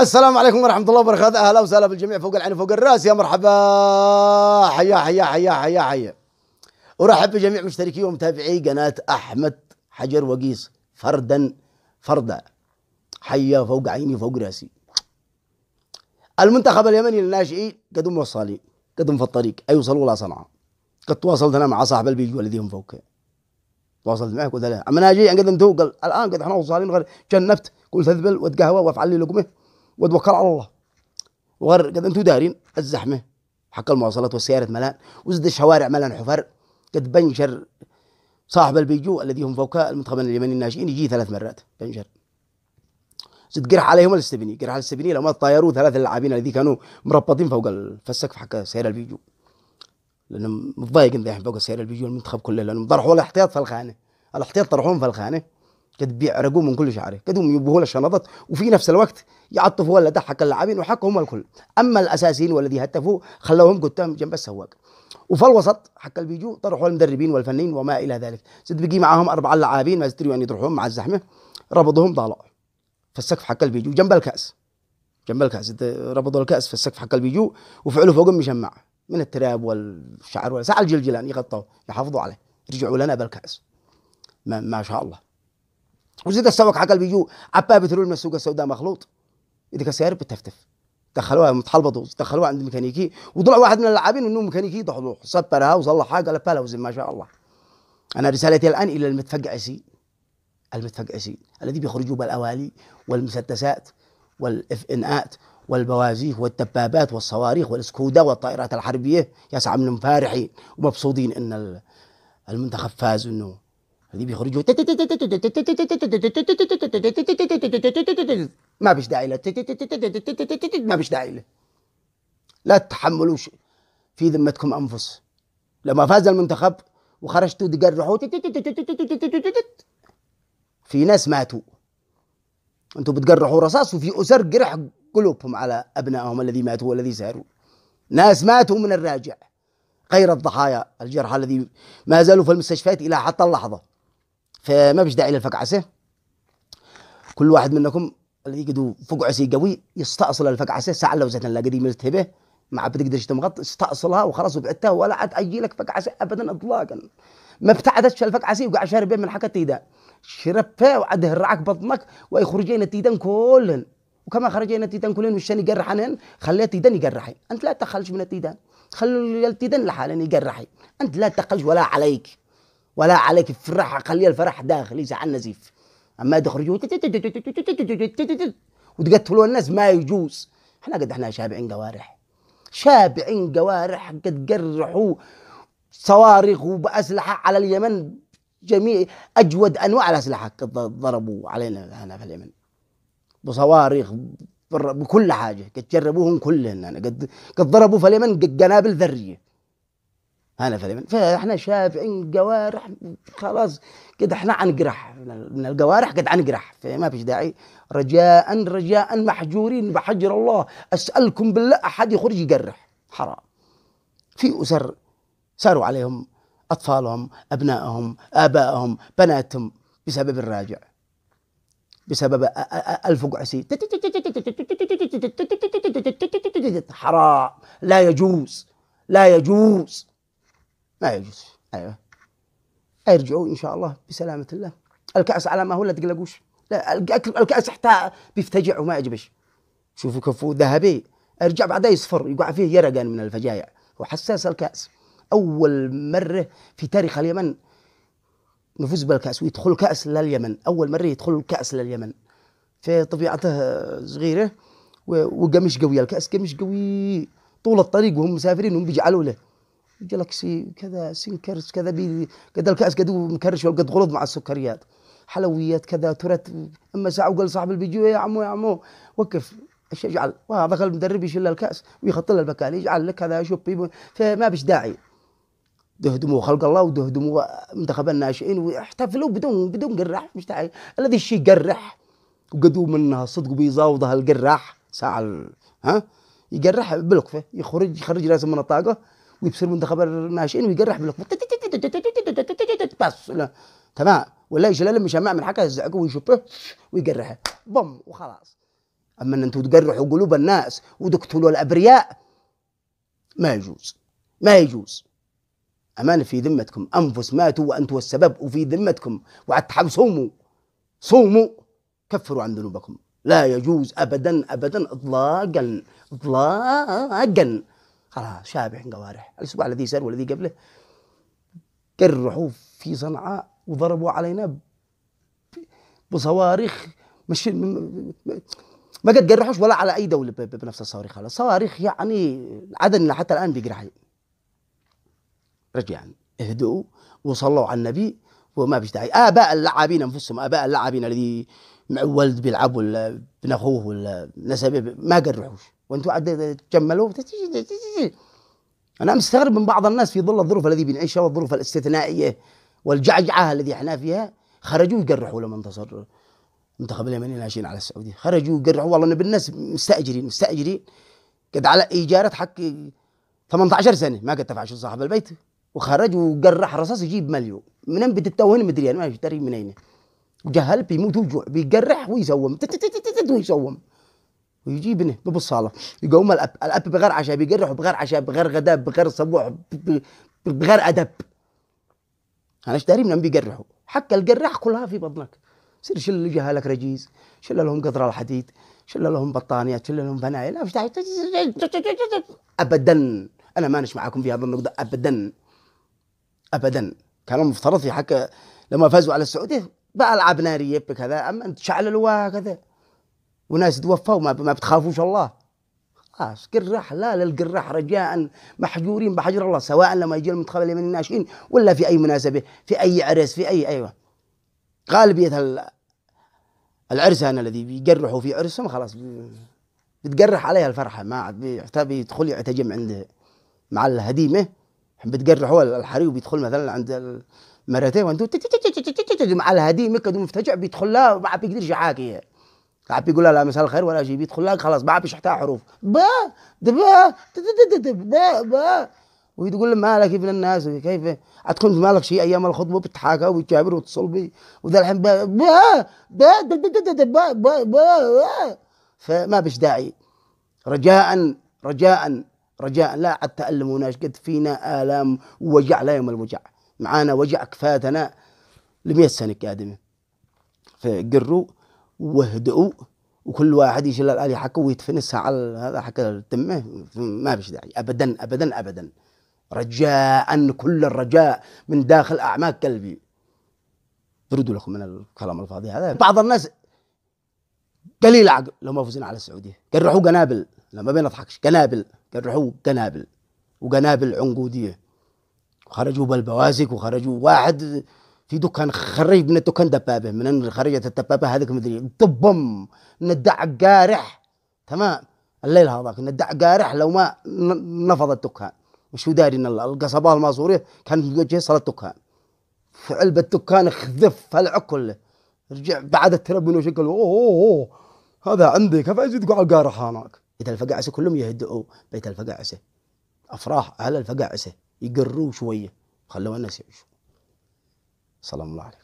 السلام عليكم ورحمة الله وبركاته أهلا وسهلا بالجميع فوق العين فوق الرأس يا مرحبا حيا حيا حيا حيا حيا أرحب بجميع مشتركي ومتابعي قناة أحمد حجر وقيس فردا فردا حيا فوق عيني فوق رأسي المنتخب اليمني للناشئين قد موصلين قد في الطريق أي وصلوا إلى صنعاء قد تواصلت أنا مع صاحب البيجو الذي هم فوق تواصلت معك قلت له أما أنا جاي قدمته قال الآن قد احنا وصالين غير جنبت قلت اذبل واتقهوى وافعل لي لقمه وتوكل على الله وغير قد انتم دارين الزحمه حق المواصلات والسيارات ملان وزد الشوارع ملان حفر قد بنشر صاحب البيجو الذي هم فوق المنتخبين اليمني الناشئين يجي ثلاث مرات بنشر زد قرح عليهم الاستبني قرح الاستبني لما طيروا ثلاث اللاعبين الذي كانوا مربطين فوق الفسك حق سيارة البيجو لانهم متضايقين فوق سيارة البيجو المنتخب كله لانهم طرحوا الاحتياط في الخانه الاحتياط طرحوهم في الخانه كتبيع رقو من كل شعره كدوم يبوه له شنطات وفي نفس الوقت يعطفوا ولا ضحك اللاعبين وحقهم الكل اما الاساسيين والذي هتفوا خلوهم قدام جنب السواق وفي الوسط حق اللي بيجوا طرحوا المدربين والفنيين وما الى ذلك زد بقي معاهم اربع لاعبين ما يستطيعوا ان يعني يطرحوهم مع الزحمه ربطوهم طالعوا السقف حق اللي بيجوا جنب الكاس جنب الكاس ربطوا الكاس في السقف حق اللي بيجوا وفعلوا فوقهم مشمع من التراب والشعر وساعة الجلجلان يغطوه يحافظوا عليه رجعوا لنا بالكاس ما, ما شاء الله وزيد السوق حق البيجو عباه بترول من السوق السوداء مخلوط اذا كسيارة بتفتف دخلوها متحلبطوا دخلوها عند ميكانيكي وطلع واحد من اللاعبين انه ميكانيكي ضحضوح صبرها وصلحها قال بلاوز ما شاء الله انا رسالتي الان الى المتفقعسي المتفقعسي الذي بيخرجوا بالاوالي والمسدسات والاف ان ات والبوازيخ والدبابات والصواريخ والسكودا والطائرات الحربيه يسعى منهم فارحين ومبسوطين ان المنتخب فاز انه اللي بيخرجوا ما بيش داعي له ما بيش داعي له لا تتحملوا في ذمتكم انفس لما فاز المنتخب وخرجتوا تقرحوا في ناس ماتوا انتم بتقرحوا رصاص وفي اسر قرح قلوبهم على ابنائهم الذي ماتوا والذي ساروا ناس ماتوا من الراجع غير الضحايا الجرحى الذي ما زالوا في المستشفيات الى حتى اللحظه فما فيش داعي للفقعسه كل واحد منكم اللي يقدو فقعسي قوي يستأصل الفقعسه ساعة لو زيت لا قديم تهبه ما عاد بتقدرش تمغط استأصلها وخلاص وبعتها ولا عاد اجي لك فقعسه ابدا اطلاقا ما ابتعدتش الفقعسه وقع شارب من حكة تيدان شربها وعاد هرعك بطنك ويخرجين التيدان كلهن وكما خرجين التيدان كلهن مشان يقرحنن خليت التيدان يقرحي انت لا تخلش من التيدان خلوا التيدان لحالهن يقرحي انت لا تخلش ولا عليك ولا عليك الفرحة خلي الفرح داخلي زعل النزيف أما تخرجوا وتقتلوا الناس ما يجوز احنا قد احنا شابعين قوارح شابعين قوارح قد قرحوا صواريخ وبأسلحة على اليمن جميع أجود أنواع الأسلحة قد ضربوا علينا هنا في اليمن بصواريخ بكل حاجة قد جربوهم كلهن قد قد ضربوا في اليمن قنابل ذرية هنفي فاحنا شافعين جوارح خلاص قد احنا عنقرح من الجوارح قد عنقرح فما فيش داعي رجاء رجاء محجورين بحجر الله اسالكم بالله احد يخرج يجرح حرام في اسر ساروا عليهم اطفالهم ابنائهم ابائهم بناتهم بسبب الراجع بسبب الفقعسي حرام لا يجوز لا يجوز ما يجوز ايوه ارجعوا ان شاء الله بسلامه الله الكاس على ما هو لا تقلقوش لا الكاس حتى بيفتجع وما يعجبش شوفوا كفو ذهبي ارجع بعدها يصفر يقع فيه يرقان من الفجايع وحساس الكاس اول مره في تاريخ اليمن نفوز بالكاس ويدخل كاس لليمن اول مره يدخل الكاس لليمن في طبيعته صغيره وقمش قوي الكاس قمش قوي طول الطريق وهم مسافرين وهم بيجعلوا له جلاكسي كذا سنكرس كذا بي قد الكاس قد مكرش وقد غلط مع السكريات حلويات كذا ترت اما ساعه وقال صاحب البيجو يا عمو يا عمو وقف ايش اجعل وهذاك المدرب يشيل الكاس ويخط له البكالي يجعل لك هذا شوف فما بش داعي دهدموا خلق الله ودهدموا منتخب الناشئين واحتفلوا بدون بدون قراح مش داعي الذي الشيء قرح وقدوا منها صدق بيزاوضها القرح ساعه ها يقرح بالقفه يخرج يخرج راسه من الطاقه ويبصر منتخب الناشئين ويقرح بلوك بس تمام ولا شلال مش يعمل حاجه يزعجه ويشوفه ويقرحه بوم وخلاص اما ان انتم تقرحوا قلوب الناس وتقتلوا الابرياء ما يجوز ما يجوز أمان في ذمتكم أنفس ماتوا وأنتم السبب وفي ذمتكم وعد صوموا صوموا كفروا عن ذنوبكم لا يجوز أبدا أبدا إطلاقا إطلاقا خلاص شابح قوارح الأسبوع الذي سار والذي قبله قرحوا في صنعاء وضربوا علينا بصواريخ مش ما قد قرحوش ولا على اي دوله بنفس الصواريخ هذا صواريخ يعني عدن حتى الان بيجرح رجع يعني اهدؤوا وصلوا على النبي وما فيش داعي اباء اللاعبين انفسهم اباء اللاعبين الذي ولد بيلعب ولا ابن اخوه ولا نسبه ما قرحوش وانتوا عاد تجملوا انا مستغرب من بعض الناس في ظل الظروف الذي بنعيشها والظروف الاستثنائيه والجعجعه الذي احنا فيها خرجوا يقرحوا لما انتصر المنتخب اليمني ناشئين على السعوديه خرجوا يقرحوا والله نبي الناس مستاجرين مستاجرين قد على ايجارة حق 18 سنه ما قد تفعش صاحب البيت وخرج وقرح رصاص يجيب مليون منين بتتوهن مدري انا ما اشتري من اين جهل بيموت وجوع بيقرح ويسوم ويسوم ويجي ابنه باب الصاله يقوم الاب الاب بغير عشاء بيقرح بغير عشاء بغير غداء بغير صبوح بغير ادب انا ايش داري من بيقرحوا حتى الجراح كلها في بطنك سير شل جهالك رجيز شل لهم قدر الحديد شل لهم بطانيه شل لهم فنايل ابدا انا نش معاكم في هذا النقطه ابدا ابدا كان المفترض في حكى لما فازوا على السعوديه بقى العاب ناريه بكذا اما الواه كذا وناس توفوا ما بتخافوش الله خلاص قراح لا للقراح رجاء محجورين بحجر الله سواء لما يجي المنتخب اليمني الناشئين ولا في اي مناسبه في اي عرس في اي ايوه غالبيه العرسان الذي بيقرحوا في عرسهم خلاص بتقرح عليها الفرحه ما عاد بيدخل يعتجم عند مع الهديمه بتقرحوا الحريم وبيدخل بيدخل مثلا عند مرتين وانتم مع الهديمه كده مفتجع بيدخل لا ما بيقدرش يحاكيها قاعد يقول لها لا مساء الخير ولا جيبي يدخل لك خلاص بقى بيشحتها حروف با دبا دبا با وتقول له مالك ابن الناس كيف عتكون مالك شيء ايام الخطبه بتحاكى وتجابر وتصل بي وذا الحين با با با با با با فما بش داعي رجاء رجاء رجاء لا عاد تألموناش قد فينا آلام ووجع لا يوم الوجع معانا وجع كفاتنا لمية سنة قادمة فقروا وهدؤوا وكل واحد يجي الآلي حكا ويتفنسها على هذا حكا تمه ما بش داعي ابدا ابدا ابدا رجاء كل الرجاء من داخل اعماق قلبي بردوا لكم من الكلام الفاضي هذا بعض الناس قليل عقل لو ما فزنا على السعوديه قال روحوا قنابل لا ما بنضحكش قنابل قال روحوا قنابل وقنابل عنقوديه وخرجوا بالبوازك وخرجوا واحد في دكان خريب من الدكان دبابه من خريجه الدبابه هذيك مدري دبم ندع قارح تمام الليل هذاك ندع قارح لو ما نفض الدكان وشو داري ان القصبه الماسوريه كان متوجهه صلاه الدكان في علبه دكان خذف هلع رجع بعد الترب منه شكل اوه اوه هذا عندي كيف ازيدكم على القارح هناك بيت الفقاعسه كلهم يهدؤوا بيت الفقاعسه افراح اهل الفقاعسه يقروا شويه خلوا الناس يعيشوا سلام الله